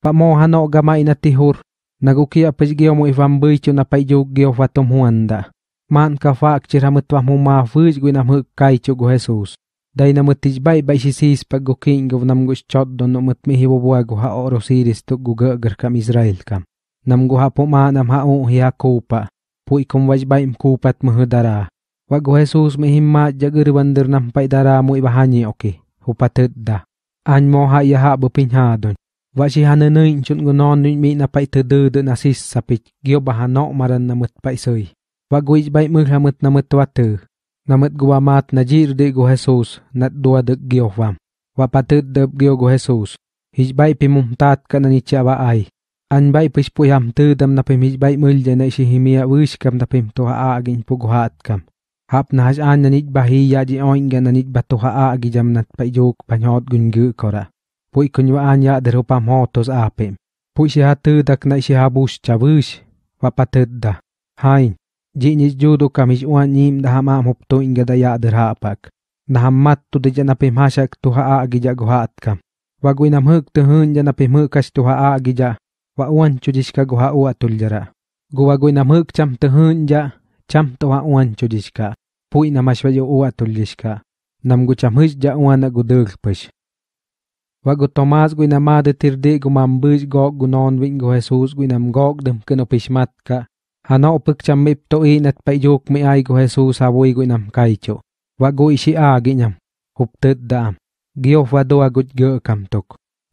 pamohano gamai na tihur nagukia pejgio mo ivambi chu na paiju geo fatom huanda man ka fak chiramut mo ma fuj gu na muk kai chu go jesus dai na mutij bai bai sisis pag gu king gu nam gu chot don no mut mi bo bo go ha oro siris tu gu ger kam israel kam nam go ha po ma nam ha u hi kupa pu ikum waj bai im kupat mu dara wa go jesus mi ma jagir wandir nam pai dara mu ibahani oke hupatedda an ha yaha bupinha don và chỉ Wa si hananin chun gunon nun mi na pai tudu du nasis sapit gyo bahano maran namut pai soy. Wa guij bai mung hamut namut watu. Namut gua mat na jir de go Jesus nat dua dek gyo và Wa patut dep gyo go Jesus. Hij bai pimum tat kanani chaba ai. An bai pis puyam tu dam na pim hij bai mul jana si himia wish kam na pim toha agin puguhat kam. Hap na haj an nanit bahi ya di oin gan nanit batuha agijam nat pai jok panyot gun gyu kora. Pui kunyuaan anya derupa motos ape. Pui sihatu tak na sihabus chabus. Wapatedda. Hai. Jini judo kami uan nyim dahama hupto inga daya derhapak. Nahamat tu deja nape masak tuha agija gohatka. Wagui namhuk tuhun jana pemhukas tuha agija. Wa uan cudiska goha uatul jara. Guwagui namhuk cam tuhun ja. Cam tuha uan chudiska Pui namashwayo uatul jiska. Namgu camhus ja uan agudur và gu Thomas gu inam mad tirdi gu mambuj gok gu non wing gu Jesus gu inam gok dum keno pishmat ka. Hana opuk cham mip to i nat pa juk mi ai gu Jesus awoi gu inam kaicho. Wa gu ishi a gi nyam. Hup tut daam. Giof wa doa gu gơ kam tuk.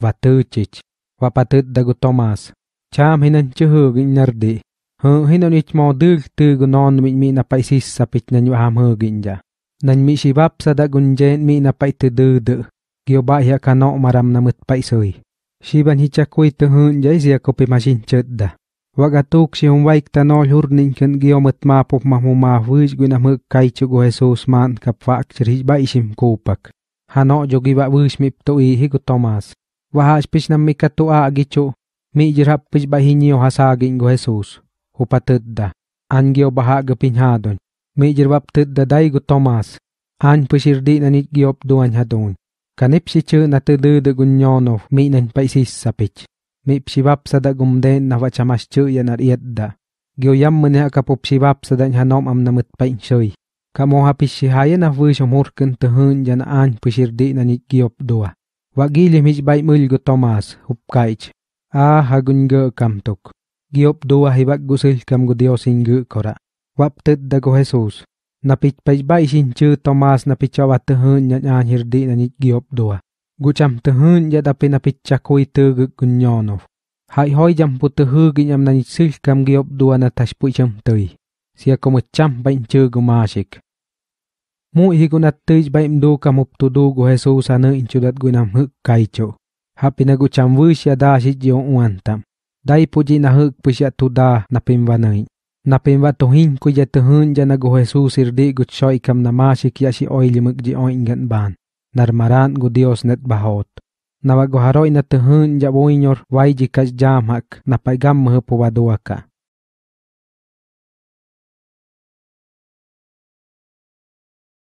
Wa tu chich. Wa patut da gu Tomás. Cham hinan chuhu gi nardi. Hơ hinan ich mo dil tu gu non mi mi na pa isis sapich na nyu ham hơ gi nja. Nan mi shivap sa da gunjen mi na pa itu dư dư. gioba ya kano maram namut paisoi. Shiban hichakui tuhun jais ya kopi masin chedda. Wagatuk si humwaik tanol hurnin ken giomat mapop mahmumahuj gunamuk kaichugo Jesus man kapwak chirhij baisim kupak. Hano jogi ba wish mip tui hiku Thomas. Wahas pisnam mikatua agichu mi jirap pis bahinyo hasagin go Jesus. Hupatedda. Angio bahag pinhadon. Mi jirwap tedda daigu Thomas. An pisirdi nanit giop duan hadon. nếp Kanip si chu na tudu de gunyonov mi nen paisis sapich. Mi psivap sada gumde na vachamas chu yan ar yedda. Gyoyam mene akapup sivap sada hanom am namut pain shoy. Kamo hapis si haya na vư som hurkin tuhun yan an pushirdi na nit giop dua. Wagili mich bay mul go Thomas hupkaich. A ah, hagun go kamtuk. Giop dua hibak gusil kam go diosin go kora. Waptet da go Jesus napitpaiba isin chư Thomas napichawa tehun yan an hirdi na nit giop dua. Gucham tehun ya dapi napichakui tuguk gunyonov. Hai hoi jam pu tehu ginyam na nit sil kam giop dua na tashpu cham tui. Sia komucham bain chư gumashik. Mu higunat đô baim một kamup tudu gu Gu nam Jesus anu Gu gunam huk kaicho. Hapi xích gucham vush ya da shit jion uantam. Dai puji na huk pusya tuda na pimvanai. Napemba tohin ku ya tehun jana go Jesús sirdi gucho ikam namashi kia shi oi limuk ji oi ingan ban. Narmaran gu Dios net bahot. Nawa go haroi na jabo ja boinyor jamak jikas jamak napaigam mehepu waduaka.